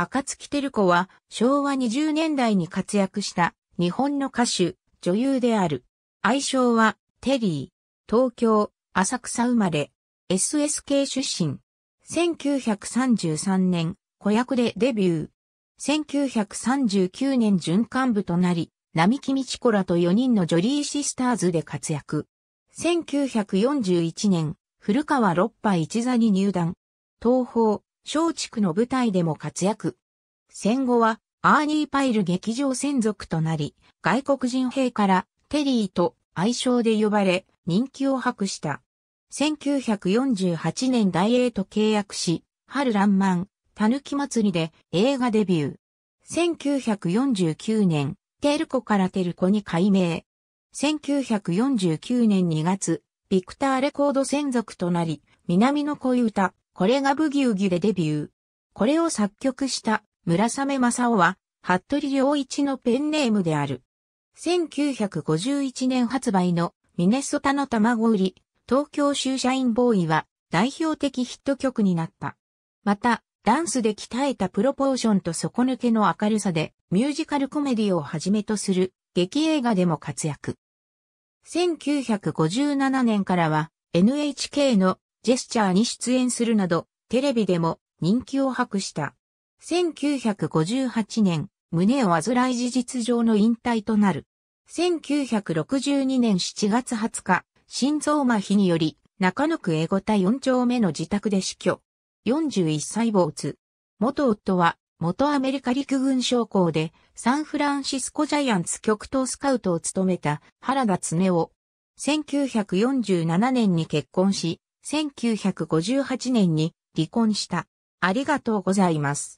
赤月照子は昭和20年代に活躍した日本の歌手、女優である。愛称はテリー。東京、浅草生まれ。SSK 出身。1933年、子役でデビュー。1939年循環部となり、並木道子らと4人のジョリーシスターズで活躍。1941年、古川六波一座に入団。東宝、松竹の舞台でも活躍。戦後は、アーニー・パイル劇場専属となり、外国人兵からテリーと愛称で呼ばれ、人気を博した。1948年大英と契約し、春爛漫、たぬき祭りで映画デビュー。1949年、テルコからテルコに改名。1949年2月、ビクターレコード専属となり、南の恋歌、これがブギウギでデビュー。これを作曲した村雨正夫は、服部良一のペンネームである。1951年発売のミネソタの卵売り、東京州社員ボーイは代表的ヒット曲になった。また、ダンスで鍛えたプロポーションと底抜けの明るさで、ミュージカルコメディをはじめとする劇映画でも活躍。1957年からは NHK のジェスチャーに出演するなど、テレビでも人気を博した。1958年、胸を患い事実上の引退となる。1962年7月20日、心臓麻痺により、中野区英語田4丁目の自宅で死去。41歳つ。元夫は、元アメリカ陸軍将校で、サンフランシスコジャイアンツ極東スカウトを務めた原田恒夫。1947年に結婚し、1958年に離婚した。ありがとうございます。